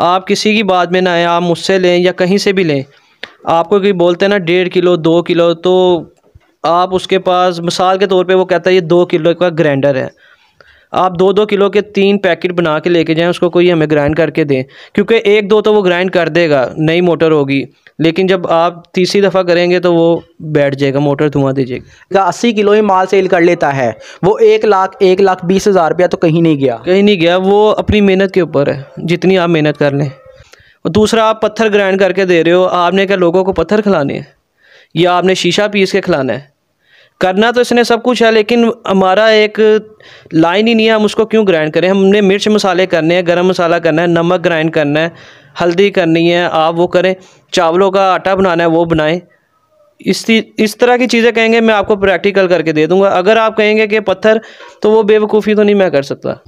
आप किसी की बात में ना आए आप मुझसे लें या कहीं से भी लें आपको कोई बोलते हैं ना डेढ़ किलो दो किलो तो आप उसके पास मिसाल के तौर पे वो कहता है ये दो किलो का ग्राइंडर है आप दो दो किलो के तीन पैकेट बना के लेके जाएं उसको कोई हमें ग्राइंड करके दें क्योंकि एक दो तो वो ग्राइंड कर देगा नई मोटर होगी लेकिन जब आप तीसरी दफ़ा करेंगे तो वो बैठ जाएगा मोटर धुआं दे जाएगा अस्सी किलो ही माल सेल कर लेता है वो एक लाख एक लाख बीस हज़ार रुपया तो कहीं नहीं गया कहीं नहीं गया वो अपनी मेहनत के ऊपर है जितनी आप मेहनत कर लें और दूसरा आप पत्थर ग्राइंड करके दे रहे हो आपने क्या लोगों को पत्थर खिलाने हैं या आपने शीशा पीस के खिलाना है करना तो इसने सब कुछ है लेकिन हमारा एक लाइन ही नहीं है हम उसको क्यों ग्राइंड करें हमने मिर्च मसाले करने हैं गरम मसाला करना है नमक ग्राइंड करना है हल्दी करनी है आप वो करें चावलों का आटा बनाना है वो बनाएं इस इस तरह की चीज़ें कहेंगे मैं आपको प्रैक्टिकल करके दे दूंगा अगर आप कहेंगे कि पत्थर तो वो बेवकूफ़ी तो नहीं मैं कर सकता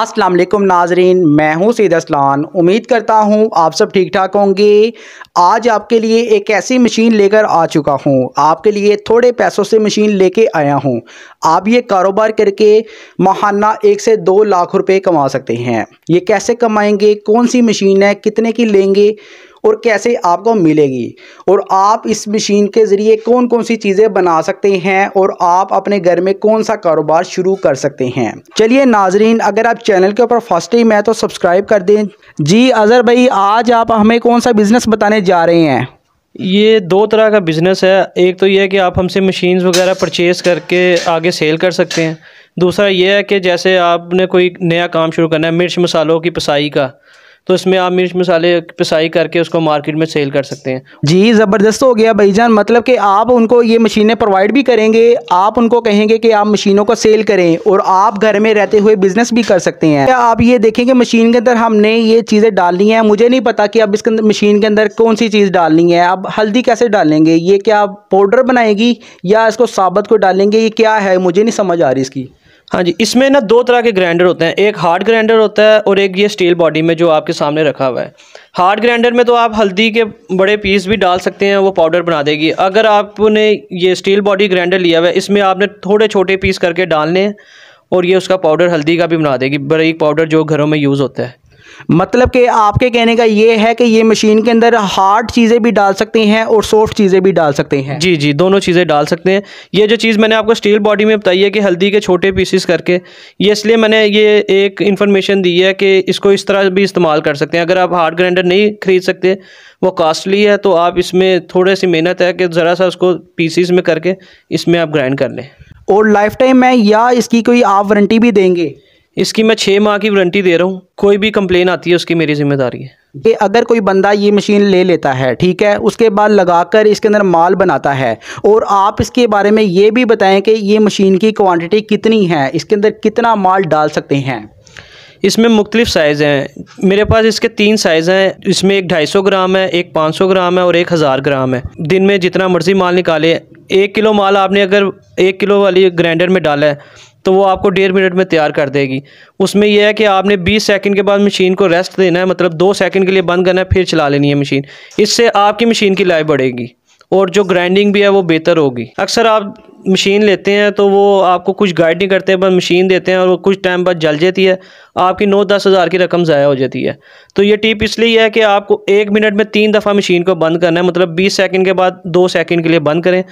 अस्सलाम वालेकुम नाजरीन मैं हूं सईद असलान उम्मीद करता हूं आप सब ठीक ठाक होंगे आज आपके लिए एक ऐसी मशीन लेकर आ चुका हूं आपके लिए थोड़े पैसों से मशीन लेके आया हूं आप ये कारोबार करके माहाना एक से दो लाख रुपए कमा सकते हैं ये कैसे कमाएंगे कौन सी मशीन है कितने की लेंगे और कैसे आपको मिलेगी और आप इस मशीन के ज़रिए कौन कौन सी चीज़ें बना सकते हैं और आप अपने घर में कौन सा कारोबार शुरू कर सकते हैं चलिए नाजरीन अगर आप चैनल के ऊपर फर्स्ट टाइम है तो सब्सक्राइब कर दें जी अजहर भाई आज आप हमें कौन सा बिज़नेस बताने जा रहे हैं ये दो तरह का बिज़नेस है एक तो यह है कि आप हमसे मशीन वगैरह परचेज़ करके आगे सेल कर सकते हैं दूसरा यह है कि जैसे आपने कोई नया काम शुरू करना है मिर्च मसालों की पसाई का तो इसमें आप मिर्च मसाले पिसाई करके उसको मार्केट में सेल कर सकते हैं जी ज़बरदस्त हो गया भाईजान मतलब कि आप उनको ये मशीनें प्रोवाइड भी करेंगे आप उनको कहेंगे कि आप मशीनों को सेल करें और आप घर में रहते हुए बिज़नेस भी कर सकते हैं क्या आप ये देखें कि मशीन के अंदर हमने ये चीज़ें डालनी है मुझे नहीं पता कि अब इसके मशीन के अंदर कौन सी चीज़ डालनी है अब हल्दी कैसे डालेंगे ये क्या पाउडर बनाएगी या इसको साबत को डालेंगे ये क्या है मुझे नहीं समझ आ रही इसकी हाँ जी इसमें ना दो तरह के ग्राइंडर होते हैं एक हार्ड ग्राइंडर होता है और एक ये स्टील बॉडी में जो आपके सामने रखा हुआ है हार्ड ग्राइंडर में तो आप हल्दी के बड़े पीस भी डाल सकते हैं वो पाउडर बना देगी अगर आपने ये स्टील बॉडी ग्राइंडर लिया हुआ है इसमें आपने थोड़े छोटे पीस करके डालने हैं और ये उसका पाउडर हल्दी का भी बना देगी बड़े पाउडर जो घरों में यूज़ होता है मतलब कि आपके कहने का ये है कि ये मशीन के अंदर हार्ड चीज़ें भी डाल सकते हैं और सॉफ्ट चीज़ें भी डाल सकते हैं जी जी दोनों चीज़ें डाल सकते हैं ये जो चीज़ मैंने आपको स्टील बॉडी में बताई है कि हल्दी के छोटे पीसेस करके ये इसलिए मैंने ये एक इन्फॉर्मेशन दी है कि इसको इस तरह भी इस्तेमाल कर सकते हैं अगर आप हार्ड ग्राइंडर नहीं खरीद सकते वो कॉस्टली है तो आप इसमें थोड़ी सी मेहनत है कि ज़रा सा उसको पीसीस में करके इसमें आप ग्राइंड कर लें और लाइफ टाइम में या इसकी कोई आप वारंटी भी देंगे इसकी मैं छः माह की वारंटी दे रहा हूँ कोई भी कंप्लेन आती है उसकी मेरी जिम्मेदारी है कि अगर कोई बंदा ये मशीन ले लेता है ठीक है उसके बाद लगाकर इसके अंदर माल बनाता है और आप इसके बारे में ये भी बताएं कि ये मशीन की क्वांटिटी कितनी है इसके अंदर कितना माल डाल सकते हैं इसमें मुख्तलिफ साइज़ हैं मेरे पास इसके तीन साइज़ हैं इसमें एक ढाई सौ ग्राम है एक पाँच सौ ग्राम है और एक हज़ार ग्राम है दिन में जितना मर्ज़ी माल निकाले एक किलो माल आपने अगर एक किलो वाली ग्राइंडर में डाला है तो वो आपको डेढ़ मिनट में तैयार कर देगी उसमें यह है कि आपने 20 सेकंड के बाद मशीन को रेस्ट देना है मतलब दो सेकंड के लिए बंद करना है फिर चला लेनी है मशीन इससे आपकी मशीन की लाइफ बढ़ेगी और जो ग्राइंडिंग भी है वो बेहतर होगी अक्सर आप मशीन लेते हैं तो वो आपको कुछ गाइड नहीं करते बस मशीन देते हैं और वो कुछ टाइम बाद जल जाती है आपकी नौ दस हज़ार की रकम ज़ाया हो जाती है तो ये टिप इसलिए है कि आपको एक मिनट में तीन दफ़ा मशीन को बंद करना है मतलब बीस सेकंड के बाद दो सेकंड के लिए बंद करें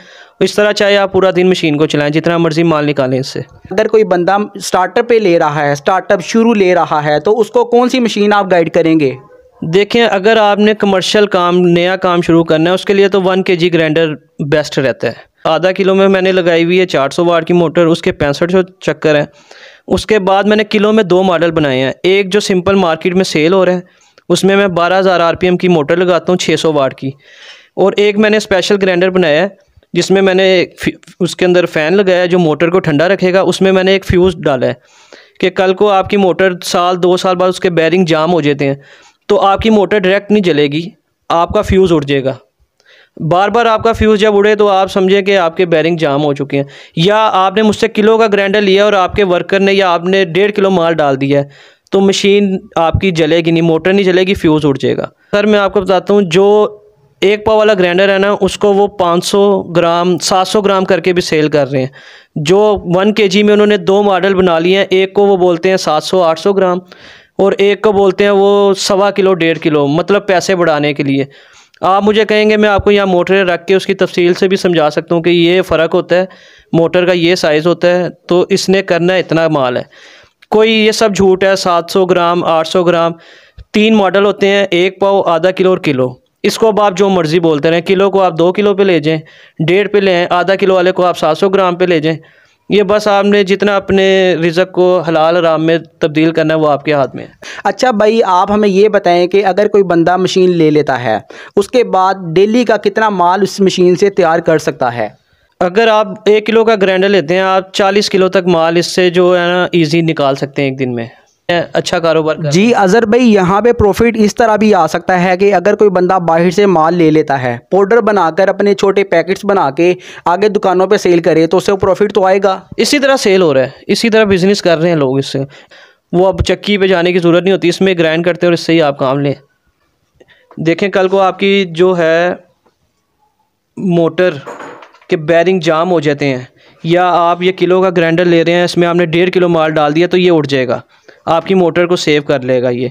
इस तरह चाहे आप पूरा दिन मशीन को चलाएं जितना मर्ज़ी माल निकालें इससे अगर कोई बंदा स्टार्टअप पे ले रहा है स्टार्टअप शुरू ले रहा है तो उसको कौन सी मशीन आप गाइड करेंगे देखें अगर आपने कमर्शियल काम नया काम शुरू करना है उसके लिए तो वन के जी ग्राइंडर बेस्ट रहता है आधा किलो में मैंने लगाई हुई है चार सौ वाट की मोटर उसके पैंसठ सौ चक्कर हैं उसके बाद मैंने किलो में दो मॉडल बनाए हैं एक जो सिंपल मार्केट में सेल हो रहा है उसमें मैं बारह हज़ार आर पी एम की मोटर लगाता हूँ छः सौ वाट की और एक मैंने स्पेशल ग्राइंडर बनाया है जिसमें मैंने उसके अंदर फ़ैन लगाया जो मोटर को ठंडा रखेगा उसमें मैंने एक फ्यूज़ डाला है कि कल को आपकी मोटर साल दो साल बाद उसके बैरिंग जाम हो जाते हैं तो आपकी मोटर डायरेक्ट नहीं जलेगी आपका फ्यूज़ उड़ जाएगा बार बार आपका फ्यूज़ जब उड़े तो आप समझें कि आपके बैरिंग जाम हो चुके हैं या आपने मुझसे किलो का ग्राइंडर लिया और आपके वर्कर ने या आपने डेढ़ किलो माल डाल दिया है तो मशीन आपकी जलेगी नहीं मोटर नहीं जलेगी फ्यूज़ उड़ जाएगा सर मैं आपको बताता हूँ जो एक पाव वाला ग्राइंडर है ना उसको वो 500 ग्राम 700 ग्राम करके भी सेल कर रहे हैं जो वन केजी में उन्होंने दो मॉडल बना लिए हैं एक को वो बोलते हैं 700 800 ग्राम और एक को बोलते हैं वो सवा किलो डेढ़ किलो मतलब पैसे बढ़ाने के लिए आप मुझे कहेंगे मैं आपको यहाँ मोटर रख के उसकी तफसील से भी समझा सकता हूँ कि ये फ़र्क होता है मोटर का ये साइज़ होता है तो इसने करना इतना माल है कोई ये सब झूठ है 700 ग्राम 800 ग्राम तीन मॉडल होते हैं एक पाओ आधा किलो और किलो इसको अब आप जो मर्ज़ी बोलते रहें किलो को आप दो किलो पे ले जाएँ डेढ़ पे ले आधा किलो वाले को आप 700 ग्राम पे ले जाएँ ये बस आपने जितना अपने रिजक को हलाल आराम में तब्दील करना है वो आपके हाथ में है अच्छा भाई आप हमें ये बताएं कि अगर कोई बंदा मशीन ले लेता है उसके बाद डेली का कितना माल उस मशीन से तैयार कर सकता है अगर आप एक किलो का ग्राइंडर लेते हैं आप चालीस किलो तक माल इससे जो है ना ईजी निकाल सकते हैं एक दिन में अच्छा कारोबार कर जी अजहर भाई यहाँ पे प्रॉफिट इस तरह भी आ सकता है कि अगर कोई बंदा बाहर से माल ले लेता है पाउडर बनाकर अपने छोटे पैकेट्स बना के आगे दुकानों पे सेल करे तो उससे प्रॉफिट तो आएगा इसी तरह सेल हो रहा है इसी तरह बिजनेस कर रहे हैं लोग इससे वो अब चक्की पे जाने की ज़रूरत नहीं होती इसमें ग्राइंड करते और इससे ही आप काम लें देखें कल को आपकी जो है मोटर के बैरिंग जाम हो जाते हैं या आप ये किलो का ग्राइंडर ले रहे हैं इसमें आपने डेढ़ किलो माल डाल दिया तो ये उठ जाएगा आपकी मोटर को सेव कर लेगा ये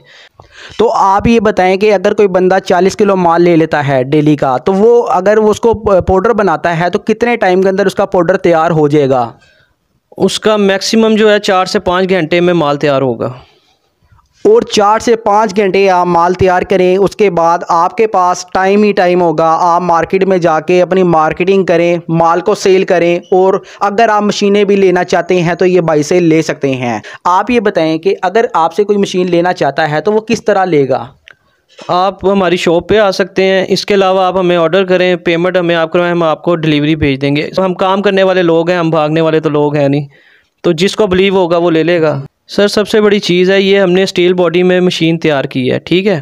तो आप ये बताएं कि अगर कोई बंदा 40 किलो माल ले लेता है डेली का तो वो अगर वो उसको पाउडर बनाता है तो कितने टाइम के अंदर उसका पाउडर तैयार हो जाएगा उसका मैक्सिमम जो है चार से पाँच घंटे में माल तैयार होगा और चार से पाँच घंटे आप माल तैयार करें उसके बाद आपके पास टाइम ही टाइम होगा आप मार्केट में जाके अपनी मार्केटिंग करें माल को सेल करें और अगर आप मशीनें भी लेना चाहते हैं तो ये बाई से ले सकते हैं आप ये बताएं कि अगर आपसे कोई मशीन लेना चाहता है तो वो किस तरह लेगा आप हमारी शॉप पे आ सकते हैं इसके अलावा आप हमें ऑर्डर करें पेमेंट हमें आप करवाएं हम आपको डिलीवरी भेज देंगे तो हम काम करने वाले लोग हैं हम भागने वाले तो लोग हैं नहीं तो जिसको बिलीव होगा वो ले लेगा सर सबसे बड़ी चीज़ है ये हमने स्टील बॉडी में मशीन तैयार की है ठीक है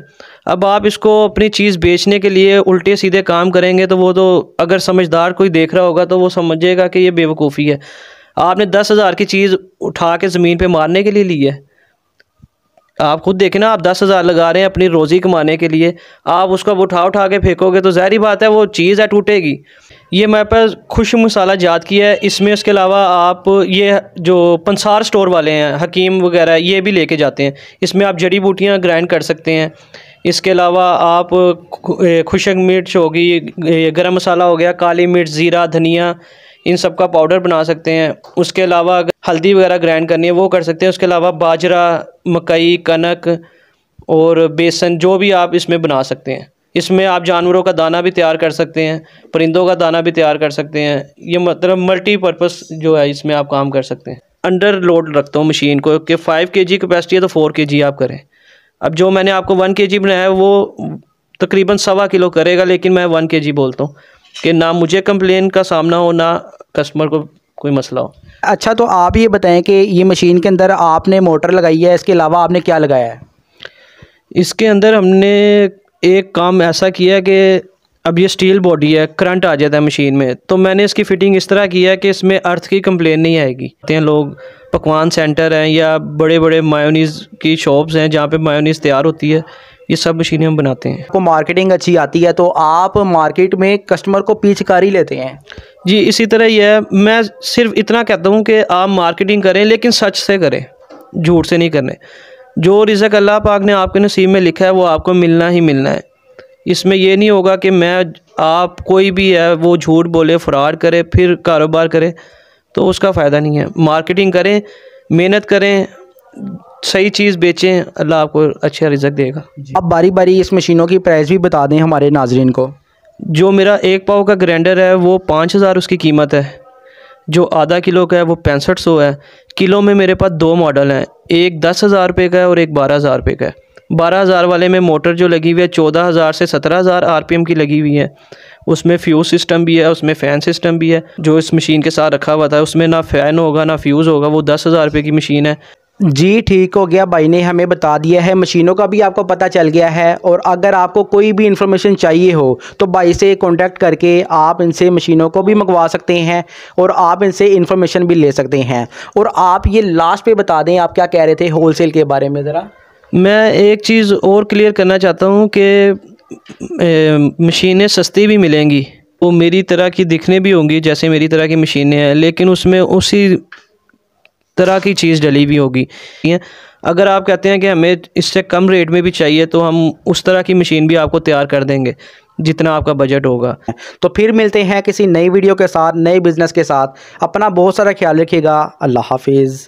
अब आप इसको अपनी चीज़ बेचने के लिए उल्टे सीधे काम करेंगे तो वो तो अगर समझदार कोई देख रहा होगा तो वो समझेगा कि ये बेवकूफ़ी है आपने दस हज़ार की चीज़ उठा के ज़मीन पे मारने के लिए ली है आप खुद देखें ना आप दस हज़ार लगा रहे हैं अपनी रोज़ी कमाने के लिए आप उसको अब उठा उठा के फेंकोगे तो ज़ाहरी बात है वो चीज़ है टूटेगी ये मेरे पास खुश मसाला याद किया है इसमें उसके अलावा आप ये जो पंसार स्टोर वाले हैं हकीम वगैरह ये भी लेके जाते हैं इसमें आप जड़ी बूटियाँ ग्राइंड कर सकते हैं इसके अलावा आप खुशक मिर्च होगी गर्म मसाला हो गया काली मिर्च ज़ीरा धनिया इन सब का पाउडर बना सकते हैं उसके अलावा हल्दी वगैरह ग्राइंड करनी है वो कर सकते हैं उसके अलावा बाजरा मकई कनक और बेसन जो भी आप इसमें बना सकते हैं इसमें आप जानवरों का दाना भी तैयार कर सकते हैं परिंदों का दाना भी तैयार कर सकते हैं ये मतलब मल्टीपर्पज़ जो है इसमें आप काम कर सकते हैं अंडर लोड रखता हूँ मशीन को कि फ़ाइव के जी कैपेसिटी है तो फोर के जी आप करें अब जो मैंने आपको वन के जी बनाया है वो तकरीबन सवा किलो करेगा लेकिन मैं वन के जी बोलता हूँ कि ना मुझे कंप्लेन का सामना हो ना कस्टमर को कोई मसला हो अच्छा तो आप ये बताएं कि ये मशीन के अंदर आपने मोटर लगाई है इसके अलावा आपने क्या लगाया है इसके अंदर हमने एक काम ऐसा किया कि अब ये स्टील बॉडी है करंट आ जाता है मशीन में तो मैंने इसकी फ़िटिंग इस तरह की है कि इसमें अर्थ की कंप्लेन नहीं आएगी हैं लोग पकवान सेंटर हैं या बड़े बड़े मायोनीज़ की शॉप्स हैं जहाँ पे मायोनीज़ तैयार होती है ये सब मशीनें हम बनाते हैं आपको मार्केटिंग अच्छी आती है तो आप मार्केट में कस्टमर को ही लेते हैं जी इसी तरह यह मैं सिर्फ इतना कहता हूँ कि आप मार्केटिंग करें लेकिन सच से करें झूठ से नहीं करने जो रिजक अल्लाह पाक ने आपके नसीब में लिखा है वो आपको मिलना ही मिलना है इसमें यह नहीं होगा कि मैं आप कोई भी है वो झूठ बोले फ्रॉड करे फिर कारोबार करे तो उसका फ़ायदा नहीं है मार्केटिंग करें मेहनत करें सही चीज़ बेचें अल्लाह आपको अच्छा रिजल्ट देगा आप बारी बारी इस मशीनों की प्राइस भी बता दें हमारे नाजरन को जो मेरा एक पाव का ग्रैंडर है वो पाँच हज़ार उसकी कीमत है जो आधा किलो का है वो पैंसठ सौ है किलो में मेरे पास दो मॉडल हैं एक दस हज़ार रुपये का है और एक बारह हज़ार रुपये का है बारह हज़ार वाले में मोटर जो लगी हुई है चौदह हज़ार से सत्रह हज़ार आर पी एम की लगी हुई है उसमें फ्यूज़ सिस्टम भी है उसमें फ़ैन सिस्टम भी है जो इस मशीन के साथ रखा हुआ था उसमें ना फ़ैन होगा ना फ्यूज़ होगा वो दस हज़ार रुपये की मशीन है जी ठीक हो गया भाई ने हमें बता दिया है मशीनों का भी आपको पता चल गया है और अगर आपको कोई भी इन्फॉर्मेशन चाहिए हो तो भाई से कांटेक्ट करके आप इनसे मशीनों को भी मंगवा सकते हैं और आप इनसे इन्फॉर्मेशन भी ले सकते हैं और आप ये लास्ट पे बता दें आप क्या कह रहे थे होलसेल के बारे में ज़रा मैं एक चीज़ और क्लियर करना चाहता हूँ कि मशीनें सस्ती भी मिलेंगी वो मेरी तरह की दिखने भी होंगी जैसे मेरी तरह की मशीनें हैं लेकिन उसमें उसी तरह की चीज़ डली भी होगी अगर आप कहते हैं कि हमें इससे कम रेट में भी चाहिए तो हम उस तरह की मशीन भी आपको तैयार कर देंगे जितना आपका बजट होगा तो फिर मिलते हैं किसी नई वीडियो के साथ नए बिज़नेस के साथ अपना बहुत सारा ख्याल रखिएगा अल्लाह हाफिज़